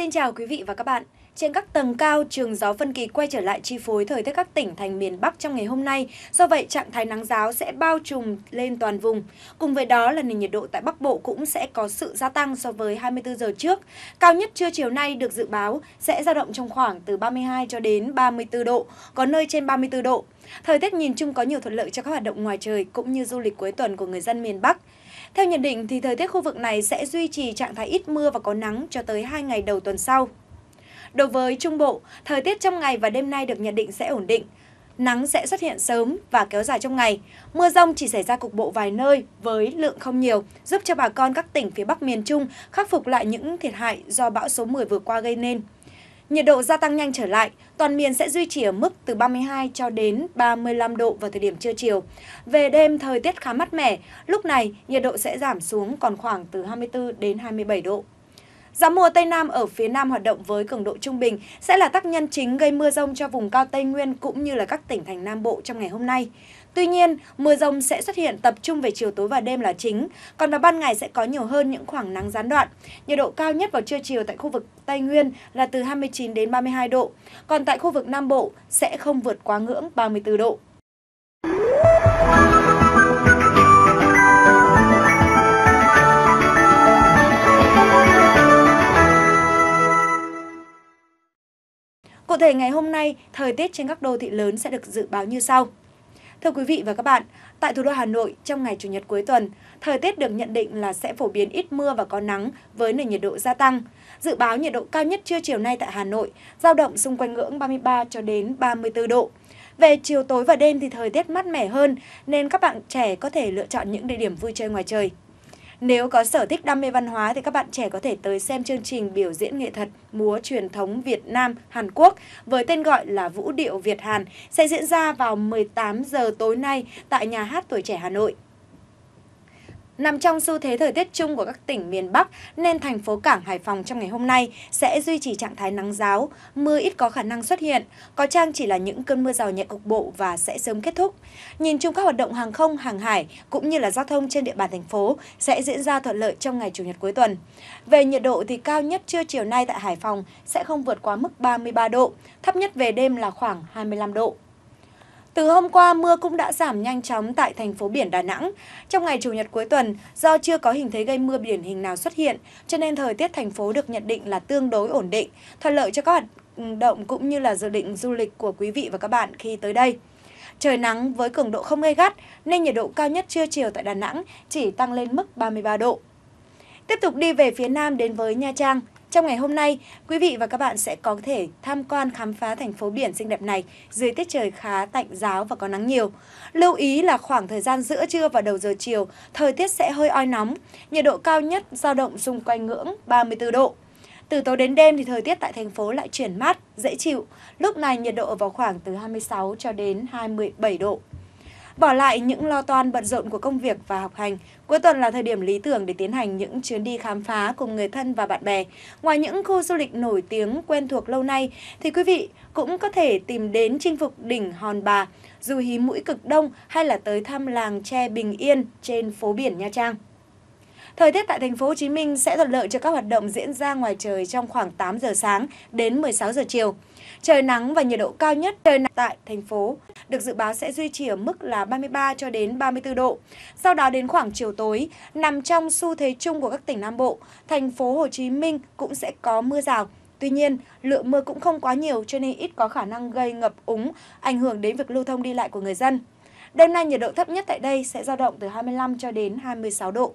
Xin chào quý vị và các bạn. Trên các tầng cao, trường gió phân kỳ quay trở lại chi phối thời tiết các tỉnh thành miền Bắc trong ngày hôm nay. Do vậy, trạng thái nắng giáo sẽ bao trùm lên toàn vùng. Cùng với đó là nền nhiệt độ tại Bắc Bộ cũng sẽ có sự gia tăng so với 24 giờ trước. Cao nhất trưa chiều nay được dự báo sẽ dao động trong khoảng từ 32 cho đến 34 độ, có nơi trên 34 độ. Thời tiết nhìn chung có nhiều thuận lợi cho các hoạt động ngoài trời cũng như du lịch cuối tuần của người dân miền Bắc. Theo nhận định thì thời tiết khu vực này sẽ duy trì trạng thái ít mưa và có nắng cho tới 2 ngày đầu tuần sau. Đối với Trung Bộ, thời tiết trong ngày và đêm nay được nhận định sẽ ổn định. Nắng sẽ xuất hiện sớm và kéo dài trong ngày. Mưa rông chỉ xảy ra cục bộ vài nơi với lượng không nhiều, giúp cho bà con các tỉnh phía Bắc miền Trung khắc phục lại những thiệt hại do bão số 10 vừa qua gây nên. Nhiệt độ gia tăng nhanh trở lại, toàn miền sẽ duy trì ở mức từ 32 cho đến 35 độ vào thời điểm trưa chiều. Về đêm thời tiết khá mát mẻ, lúc này nhiệt độ sẽ giảm xuống còn khoảng từ 24 đến 27 độ. Gió mùa Tây Nam ở phía Nam hoạt động với cường độ trung bình sẽ là tác nhân chính gây mưa rông cho vùng cao Tây Nguyên cũng như là các tỉnh thành Nam Bộ trong ngày hôm nay. Tuy nhiên, mưa rông sẽ xuất hiện tập trung về chiều tối và đêm là chính, còn vào ban ngày sẽ có nhiều hơn những khoảng nắng gián đoạn. Nhiệt độ cao nhất vào trưa chiều tại khu vực Tây Nguyên là từ 29 đến 32 độ, còn tại khu vực Nam Bộ sẽ không vượt quá ngưỡng 34 độ. ngày hôm nay, thời tiết trên các đô thị lớn sẽ được dự báo như sau. Thưa quý vị và các bạn, tại thủ đô Hà Nội trong ngày Chủ nhật cuối tuần, thời tiết được nhận định là sẽ phổ biến ít mưa và có nắng với nền nhiệt độ gia tăng. Dự báo nhiệt độ cao nhất trưa chiều nay tại Hà Nội giao động xung quanh ngưỡng 33 cho đến 34 độ. Về chiều tối và đêm thì thời tiết mát mẻ hơn nên các bạn trẻ có thể lựa chọn những địa điểm vui chơi ngoài trời. Nếu có sở thích đam mê văn hóa thì các bạn trẻ có thể tới xem chương trình biểu diễn nghệ thuật múa truyền thống Việt Nam Hàn Quốc với tên gọi là Vũ điệu Việt Hàn sẽ diễn ra vào 18 giờ tối nay tại nhà hát tuổi trẻ Hà Nội. Nằm trong xu thế thời tiết chung của các tỉnh miền Bắc nên thành phố Cảng Hải Phòng trong ngày hôm nay sẽ duy trì trạng thái nắng giáo, mưa ít có khả năng xuất hiện, có trang chỉ là những cơn mưa rào nhẹ cục bộ và sẽ sớm kết thúc. Nhìn chung các hoạt động hàng không, hàng hải cũng như là giao thông trên địa bàn thành phố sẽ diễn ra thuận lợi trong ngày chủ nhật cuối tuần. Về nhiệt độ thì cao nhất trưa chiều nay tại Hải Phòng sẽ không vượt quá mức 33 độ, thấp nhất về đêm là khoảng 25 độ. Từ hôm qua, mưa cũng đã giảm nhanh chóng tại thành phố biển Đà Nẵng. Trong ngày Chủ nhật cuối tuần, do chưa có hình thế gây mưa điển hình nào xuất hiện, cho nên thời tiết thành phố được nhận định là tương đối ổn định, thuận lợi cho các hoạt động cũng như là dự định du lịch của quý vị và các bạn khi tới đây. Trời nắng với cường độ không gây gắt nên nhiệt độ cao nhất trưa chiều tại Đà Nẵng chỉ tăng lên mức 33 độ. Tiếp tục đi về phía Nam đến với Nha Trang. Trong ngày hôm nay, quý vị và các bạn sẽ có thể tham quan khám phá thành phố biển xinh đẹp này dưới tiết trời khá tạnh giáo và có nắng nhiều. Lưu ý là khoảng thời gian giữa trưa và đầu giờ chiều, thời tiết sẽ hơi oi nóng, nhiệt độ cao nhất dao động xung quanh ngưỡng 34 độ. Từ tối đến đêm thì thời tiết tại thành phố lại chuyển mát, dễ chịu. Lúc này nhiệt độ ở vào khoảng từ 26 cho đến 27 độ. Bỏ lại những lo toan bận rộn của công việc và học hành, cuối tuần là thời điểm lý tưởng để tiến hành những chuyến đi khám phá cùng người thân và bạn bè. Ngoài những khu du lịch nổi tiếng quen thuộc lâu nay, thì quý vị cũng có thể tìm đến chinh phục đỉnh Hòn Bà, dù hí mũi cực đông hay là tới thăm làng tre Bình Yên trên phố biển Nha Trang. Thời tiết tại thành phố Hồ Chí Minh sẽ thuận lợi cho các hoạt động diễn ra ngoài trời trong khoảng 8 giờ sáng đến 16 giờ chiều. Trời nắng và nhiệt độ cao nhất trời nắng tại thành phố được dự báo sẽ duy trì ở mức là 33 cho đến 34 độ. Sau đó đến khoảng chiều tối, nằm trong xu thế chung của các tỉnh Nam Bộ, thành phố Hồ Chí Minh cũng sẽ có mưa rào, Tuy nhiên, lượng mưa cũng không quá nhiều cho nên ít có khả năng gây ngập úng, ảnh hưởng đến việc lưu thông đi lại của người dân. Đêm nay nhiệt độ thấp nhất tại đây sẽ dao động từ 25 cho đến 26 độ.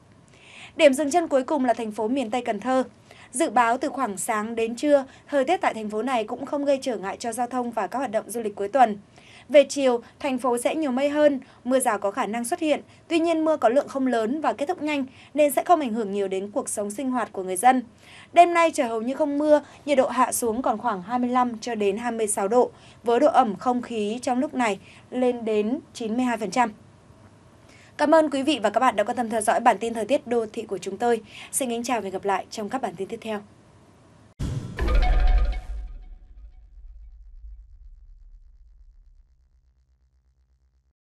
Điểm dừng chân cuối cùng là thành phố miền Tây Cần Thơ. Dự báo từ khoảng sáng đến trưa, thời tiết tại thành phố này cũng không gây trở ngại cho giao thông và các hoạt động du lịch cuối tuần. Về chiều, thành phố sẽ nhiều mây hơn, mưa rào có khả năng xuất hiện, tuy nhiên mưa có lượng không lớn và kết thúc nhanh nên sẽ không ảnh hưởng nhiều đến cuộc sống sinh hoạt của người dân. Đêm nay trời hầu như không mưa, nhiệt độ hạ xuống còn khoảng 25 cho đến 26 độ, với độ ẩm không khí trong lúc này lên đến 92%. Cảm ơn quý vị và các bạn đã quan tâm theo dõi bản tin thời tiết đô thị của chúng tôi. Xin kính chào và hẹn gặp lại trong các bản tin tiếp theo.